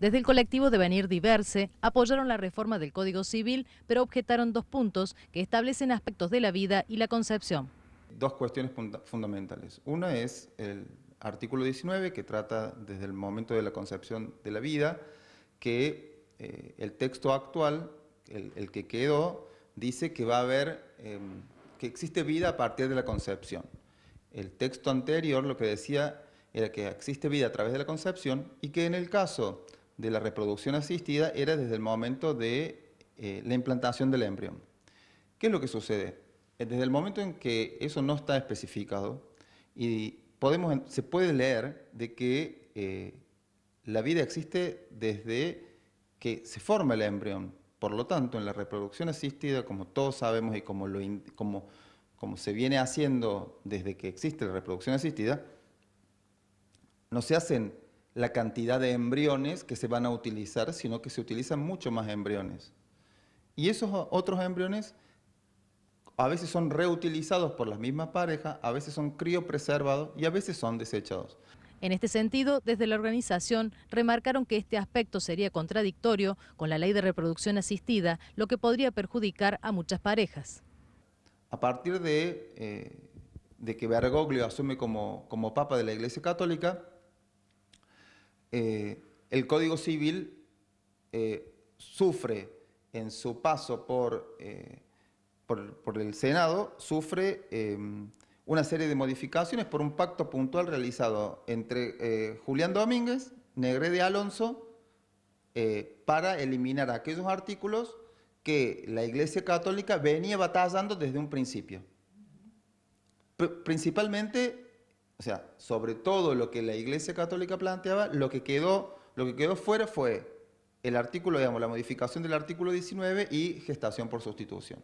Desde el colectivo Devenir Diverse apoyaron la reforma del Código Civil, pero objetaron dos puntos que establecen aspectos de la vida y la concepción. Dos cuestiones fundamentales. Una es el artículo 19, que trata desde el momento de la concepción de la vida, que eh, el texto actual, el, que quedó, dice que va a haber, em, que existe vida a partir de la concepción. El texto anterior lo que decía era que existe vida a través de la concepción y que en el caso de la reproducción asistida era desde el momento de eh, la implantación del embrión. ¿Qué es lo que sucede? Eh, desde el momento en que eso no está especificado y podemos, se puede leer de que eh, la vida existe desde que se forma el embrión. Por lo tanto, en la reproducción asistida, como todos sabemos y como, lo como, como se viene haciendo desde que existe la reproducción asistida, no se hacen la cantidad de embriones que se van a utilizar, sino que se utilizan mucho más embriones. Y esos otros embriones a veces son reutilizados por las mismas pareja... a veces son criopreservados y a veces son desechados. En este sentido, desde la organización remarcaron que este aspecto sería contradictorio con la ley de reproducción asistida, lo que podría perjudicar a muchas parejas. A partir de, eh, que Bergoglio asume como papa de la Iglesia Católica, eh, el Código Civil eh, sufre en su paso por, eh, por, el Senado, sufre una serie de modificaciones por un pacto puntual realizado entre Julián Domínguez, Negre de Alonso, para eliminar aquellos artículos que la Iglesia Católica venía batallando desde un principio. principalmente o sea, sobre todo lo que la Iglesia Católica planteaba, lo que quedó, lo que quedó fuera fue el artículo, digamos, la modificación del artículo 19 y gestación por sustitución.